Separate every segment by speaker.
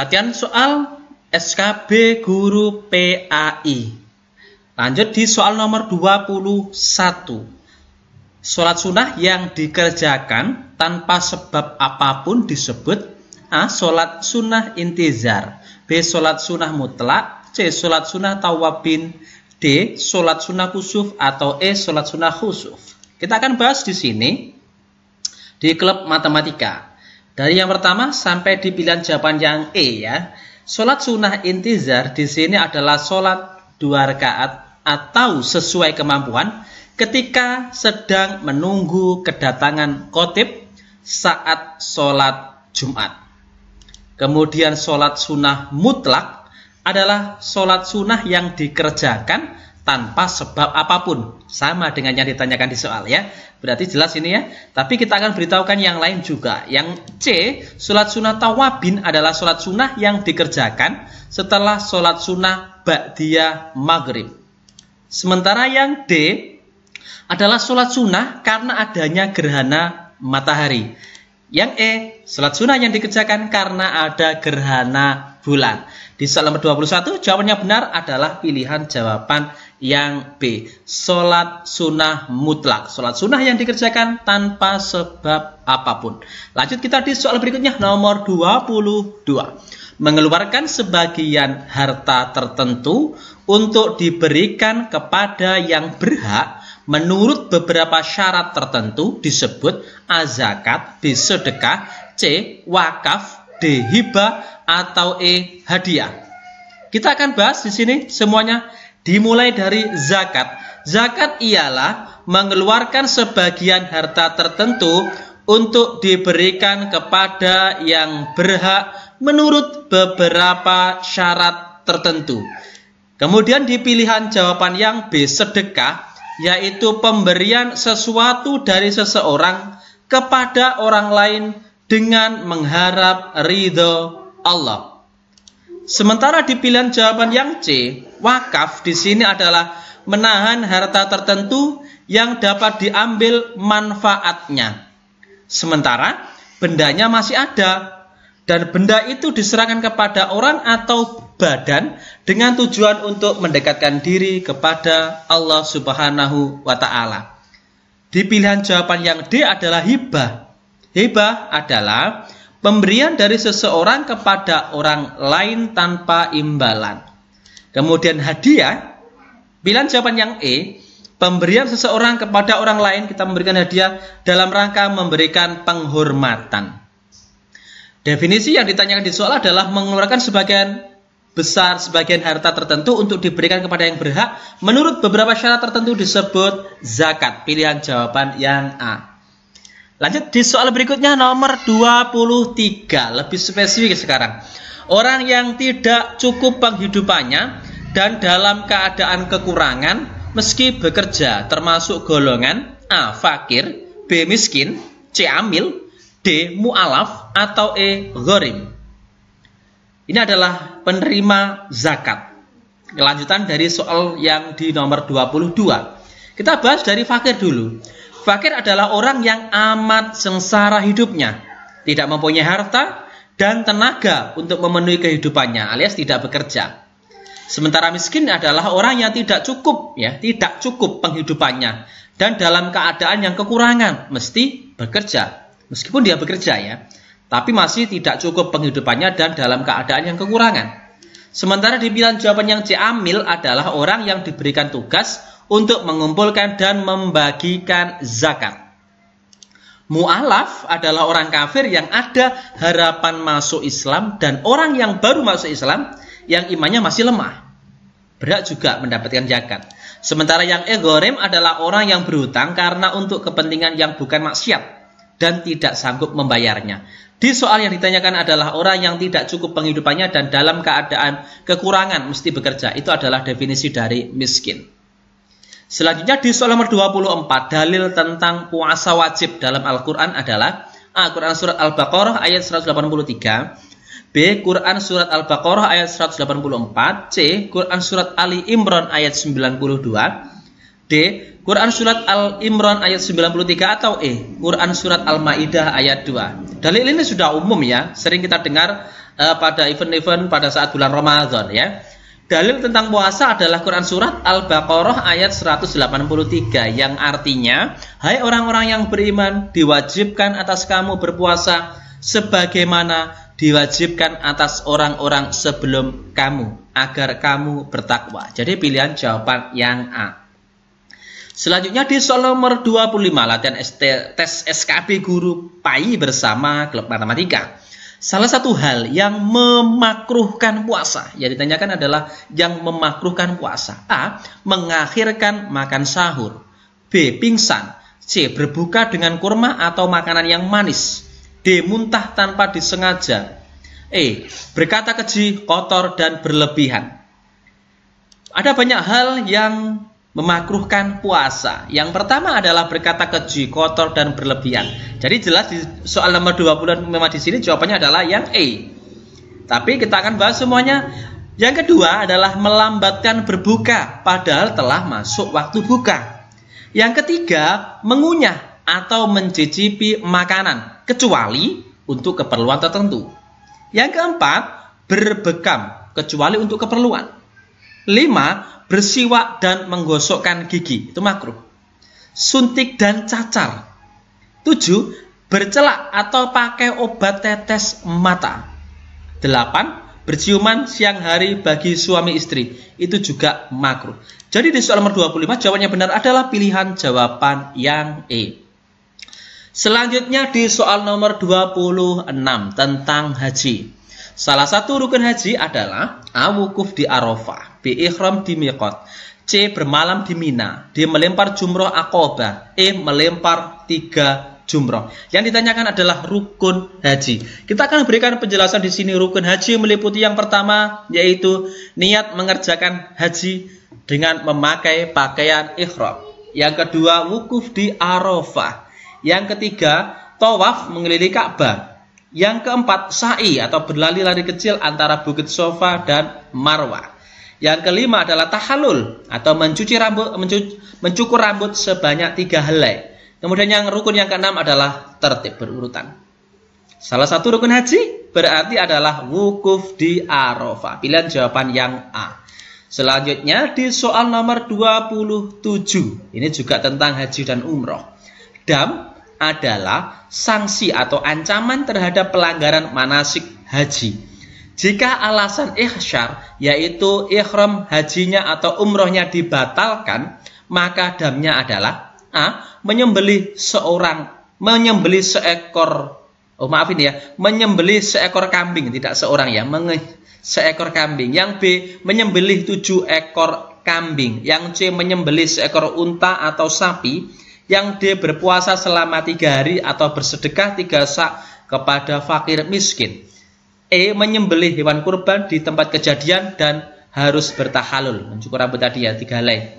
Speaker 1: Latihan soal SKB Guru PAI. Lanjut di soal nomor 21. Sholat sunnah yang dikerjakan tanpa sebab apapun disebut A. Sholat sunnah intizar B. Sholat sunnah mutlak C. Sholat sunnah tawabin D. Sholat sunnah khusuf atau E. Sholat sunnah khusuf Kita akan bahas di sini di klub matematika dari yang pertama sampai di pilihan jawaban yang E ya. Sholat sunnah intizar di sini adalah sholat dua rakaat atau sesuai kemampuan ketika sedang menunggu kedatangan kotip saat sholat Jumat. Kemudian sholat sunnah mutlak adalah sholat sunnah yang dikerjakan tanpa sebab apapun. Sama dengan yang ditanyakan di soal ya. Berarti jelas ini ya. Tapi kita akan beritahukan yang lain juga. Yang C, sholat sunnah tawabin adalah sholat sunnah yang dikerjakan setelah sholat sunnah ba'diyah maghrib. Sementara yang D adalah sholat sunnah karena adanya gerhana matahari. Yang E, sholat sunnah yang dikerjakan karena ada gerhana bulan. Di soal nomor 21 jawabannya benar adalah pilihan jawaban yang B. Sholat sunnah mutlak. Sholat sunnah yang dikerjakan tanpa sebab apapun. Lanjut kita di soal berikutnya nomor 22. Mengeluarkan sebagian harta tertentu untuk diberikan kepada yang berhak menurut beberapa syarat tertentu disebut azakat, bisedekah, C. Wakaf, D hibah atau E hadiah. Kita akan bahas di sini semuanya dimulai dari zakat. Zakat ialah mengeluarkan sebagian harta tertentu untuk diberikan kepada yang berhak menurut beberapa syarat tertentu. Kemudian di pilihan jawaban yang B sedekah yaitu pemberian sesuatu dari seseorang kepada orang lain dengan mengharap ridho Allah. Sementara di pilihan jawaban yang C, wakaf di sini adalah menahan harta tertentu yang dapat diambil manfaatnya. Sementara bendanya masih ada dan benda itu diserahkan kepada orang atau badan dengan tujuan untuk mendekatkan diri kepada Allah Subhanahu wa taala. Di pilihan jawaban yang D adalah hibah Hibah adalah pemberian dari seseorang kepada orang lain tanpa imbalan. Kemudian hadiah, pilihan jawaban yang E, pemberian seseorang kepada orang lain kita memberikan hadiah dalam rangka memberikan penghormatan. Definisi yang ditanyakan di soal adalah mengeluarkan sebagian besar sebagian harta tertentu untuk diberikan kepada yang berhak menurut beberapa syarat tertentu disebut zakat. Pilihan jawaban yang A. Lanjut di soal berikutnya nomor 23, lebih spesifik sekarang. Orang yang tidak cukup penghidupannya dan dalam keadaan kekurangan meski bekerja termasuk golongan A. Fakir, B. Miskin, C. Amil, D. Mu'alaf, atau E. Ghorim. Ini adalah penerima zakat. Kelanjutan dari soal yang di nomor 22. Kita bahas dari fakir dulu. Fakir adalah orang yang amat sengsara hidupnya, tidak mempunyai harta dan tenaga untuk memenuhi kehidupannya, alias tidak bekerja. Sementara miskin adalah orang yang tidak cukup, ya, tidak cukup penghidupannya dan dalam keadaan yang kekurangan, mesti bekerja. Meskipun dia bekerja ya, tapi masih tidak cukup penghidupannya dan dalam keadaan yang kekurangan. Sementara di dibilang jawaban yang C amil adalah orang yang diberikan tugas untuk mengumpulkan dan membagikan zakat. Mu'alaf adalah orang kafir yang ada harapan masuk Islam dan orang yang baru masuk Islam yang imannya masih lemah. Berat juga mendapatkan zakat. Sementara yang egorim adalah orang yang berhutang karena untuk kepentingan yang bukan maksiat dan tidak sanggup membayarnya. Di soal yang ditanyakan adalah orang yang tidak cukup penghidupannya dan dalam keadaan kekurangan mesti bekerja. Itu adalah definisi dari miskin. Selanjutnya di soal nomor 24 dalil tentang puasa wajib dalam Al-Qur'an adalah A. Quran surat Al-Baqarah ayat 183 B. Quran surat Al-Baqarah ayat 184 C. Quran surat Ali Imran ayat 92 D. Quran surat Al-Imran ayat 93 atau E. Quran surat Al-Maidah ayat 2. Dalil ini sudah umum ya, sering kita dengar uh, pada event-event pada saat bulan Ramadan ya. Dalil tentang puasa adalah Quran Surat Al-Baqarah ayat 183 yang artinya, Hai orang-orang yang beriman, diwajibkan atas kamu berpuasa sebagaimana diwajibkan atas orang-orang sebelum kamu, agar kamu bertakwa. Jadi pilihan jawaban yang A. Selanjutnya di soal nomor 25, latihan tes SKB Guru PAI bersama klub matematika. Salah satu hal yang memakruhkan puasa, ya ditanyakan adalah yang memakruhkan puasa. A. Mengakhirkan makan sahur. B. Pingsan. C. Berbuka dengan kurma atau makanan yang manis. D. Muntah tanpa disengaja. E. Berkata keji, kotor, dan berlebihan. Ada banyak hal yang memakruhkan puasa. Yang pertama adalah berkata keji, kotor dan berlebihan. Jadi jelas di soal nomor 20 memang di sini jawabannya adalah yang E. Tapi kita akan bahas semuanya. Yang kedua adalah melambatkan berbuka padahal telah masuk waktu buka. Yang ketiga, mengunyah atau mencicipi makanan kecuali untuk keperluan tertentu. Yang keempat, berbekam kecuali untuk keperluan. Lima, bersiwak dan menggosokkan gigi. Itu makruh. Suntik dan cacar. Tujuh, bercelak atau pakai obat tetes mata. Delapan, berciuman siang hari bagi suami istri. Itu juga makruh. Jadi di soal nomor 25 jawabannya benar adalah pilihan jawaban yang E. Selanjutnya di soal nomor 26 tentang haji. Salah satu rukun haji adalah A. Wukuf di Arafah B. Ikhram di Miqat C. Bermalam di Mina D. Melempar jumroh akobah E. Melempar tiga jumroh Yang ditanyakan adalah rukun haji Kita akan berikan penjelasan di sini Rukun haji meliputi yang pertama Yaitu niat mengerjakan haji Dengan memakai pakaian ikhram Yang kedua wukuf di Arafah Yang ketiga tawaf mengelilingi Ka'bah yang keempat, sa'i atau berlari-lari kecil antara Bukit Sofa dan marwa Yang kelima adalah tahalul atau mencuci rambut, mencu, mencukur rambut sebanyak tiga helai. Kemudian yang rukun yang keenam adalah tertib berurutan. Salah satu rukun haji berarti adalah wukuf di Arafah. Pilihan jawaban yang A. Selanjutnya di soal nomor 27. Ini juga tentang haji dan umroh. Dam adalah sanksi atau ancaman terhadap pelanggaran manasik haji. Jika alasan ikhsyar yaitu ikhram hajinya atau umrohnya dibatalkan, maka damnya adalah A. menyembeli seorang menyembeli seekor oh maaf ini ya, menyembeli seekor kambing tidak seorang ya, menge, seekor kambing. Yang B menyembeli tujuh ekor kambing. Yang C menyembeli seekor unta atau sapi yang d berpuasa selama tiga hari atau bersedekah tiga sak kepada fakir miskin. E. Menyembelih hewan kurban di tempat kejadian dan harus bertahalul. Mencukur rambut tadi ya, tiga lain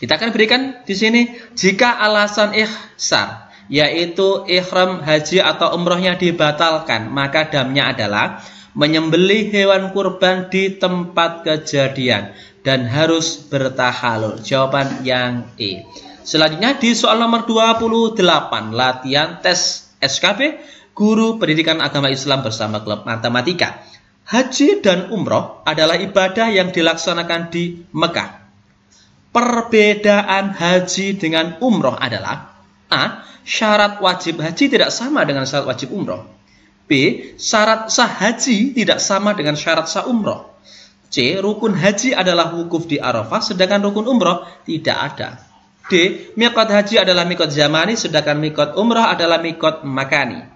Speaker 1: Kita akan berikan di sini, jika alasan ihsan yaitu ihram haji atau umrohnya dibatalkan, maka damnya adalah menyembeli hewan kurban di tempat kejadian dan harus bertahalul. Jawaban yang E. Selanjutnya di soal nomor 28 latihan tes SKB guru pendidikan agama Islam bersama klub matematika. Haji dan umroh adalah ibadah yang dilaksanakan di Mekah. Perbedaan haji dengan umroh adalah A. Syarat wajib haji tidak sama dengan syarat wajib umroh. B. Syarat sah haji tidak sama dengan syarat sah umroh. C. Rukun haji adalah wukuf di Arafah, sedangkan rukun umroh tidak ada. D. Mikot haji adalah mikot zamani, sedangkan mikot umrah adalah mikot makani.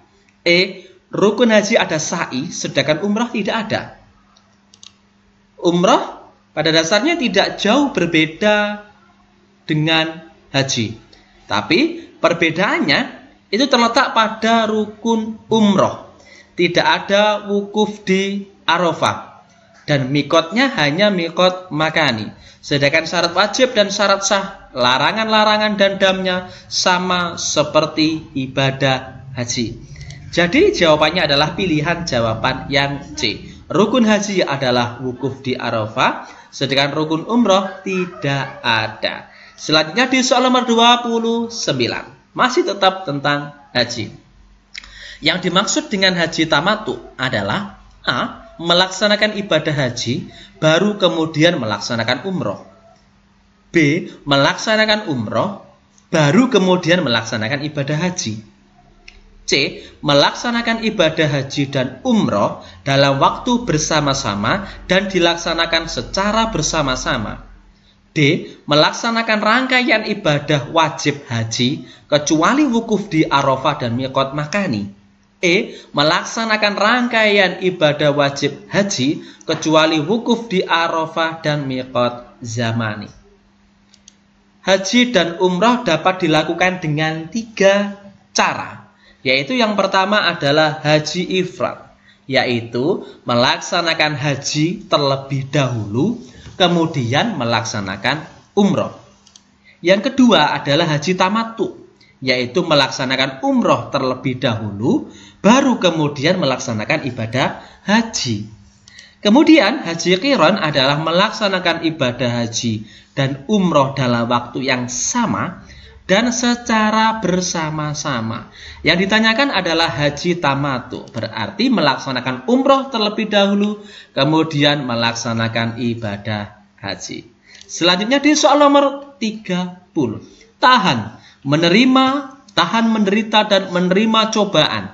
Speaker 1: E. Rukun haji ada sa'i, sedangkan umrah tidak ada. Umrah pada dasarnya tidak jauh berbeda dengan haji. Tapi perbedaannya itu terletak pada rukun umroh. Tidak ada wukuf di Arafah. Dan mikotnya hanya mikot makani. Sedangkan syarat wajib dan syarat sah larangan-larangan dan damnya sama seperti ibadah haji. Jadi jawabannya adalah pilihan jawaban yang C. Rukun haji adalah wukuf di Arafah, sedangkan rukun umroh tidak ada. Selanjutnya di soal nomor 29, masih tetap tentang haji. Yang dimaksud dengan haji tamatu adalah A. Melaksanakan ibadah haji, baru kemudian melaksanakan umroh. B. Melaksanakan umroh, baru kemudian melaksanakan ibadah haji. C. Melaksanakan ibadah haji dan umroh dalam waktu bersama-sama dan dilaksanakan secara bersama-sama. D. Melaksanakan rangkaian ibadah wajib haji kecuali wukuf di Arafah dan Miqat Makani. E. Melaksanakan rangkaian ibadah wajib haji kecuali wukuf di Arafah dan Miqat Zamani haji dan umroh dapat dilakukan dengan tiga cara, yaitu yang pertama adalah haji ifrat, yaitu melaksanakan haji terlebih dahulu, kemudian melaksanakan umroh. Yang kedua adalah haji tamatu, yaitu melaksanakan umroh terlebih dahulu, baru kemudian melaksanakan ibadah haji. Kemudian haji kiron adalah melaksanakan ibadah haji dan umroh dalam waktu yang sama dan secara bersama-sama. Yang ditanyakan adalah haji tamatu, berarti melaksanakan umroh terlebih dahulu, kemudian melaksanakan ibadah haji. Selanjutnya di soal nomor 30, tahan, menerima, tahan menderita dan menerima cobaan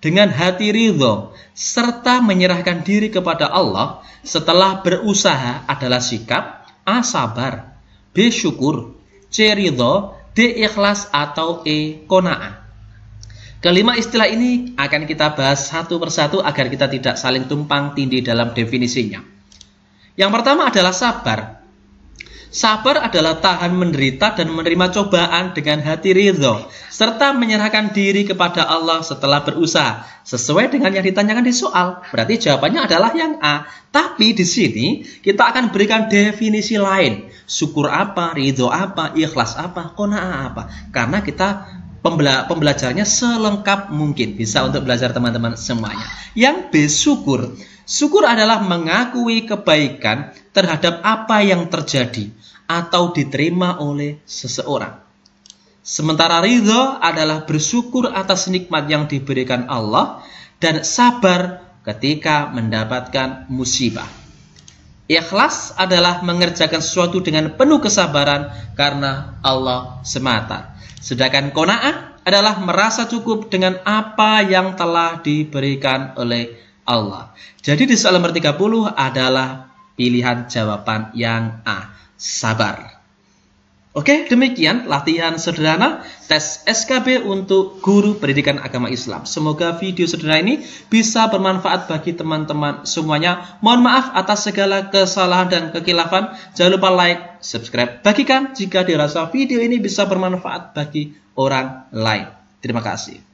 Speaker 1: dengan hati ridho serta menyerahkan diri kepada Allah setelah berusaha adalah sikap A. Sabar B. Syukur C. Ridho D. Ikhlas atau E. Kona'ah Kelima istilah ini akan kita bahas satu persatu agar kita tidak saling tumpang tindih dalam definisinya. Yang pertama adalah sabar. Sabar adalah tahan menderita dan menerima cobaan dengan hati ridho, serta menyerahkan diri kepada Allah setelah berusaha. Sesuai dengan yang ditanyakan di soal, berarti jawabannya adalah yang A. Tapi di sini kita akan berikan definisi lain. Syukur apa, ridho apa, ikhlas apa, kona'ah apa. Karena kita pembela pembelajarannya selengkap mungkin. Bisa untuk belajar teman-teman semuanya. Yang B, syukur. Syukur adalah mengakui kebaikan terhadap apa yang terjadi atau diterima oleh seseorang. Sementara ridho adalah bersyukur atas nikmat yang diberikan Allah dan sabar ketika mendapatkan musibah. Ikhlas adalah mengerjakan sesuatu dengan penuh kesabaran karena Allah semata. Sedangkan kona'ah adalah merasa cukup dengan apa yang telah diberikan oleh Allah. Jadi di soal nomor 30 adalah pilihan jawaban yang A sabar. Oke, demikian latihan sederhana tes SKB untuk guru pendidikan agama Islam. Semoga video sederhana ini bisa bermanfaat bagi teman-teman semuanya. Mohon maaf atas segala kesalahan dan kekilafan. Jangan lupa like, subscribe, bagikan jika dirasa video ini bisa bermanfaat bagi orang lain. Terima kasih.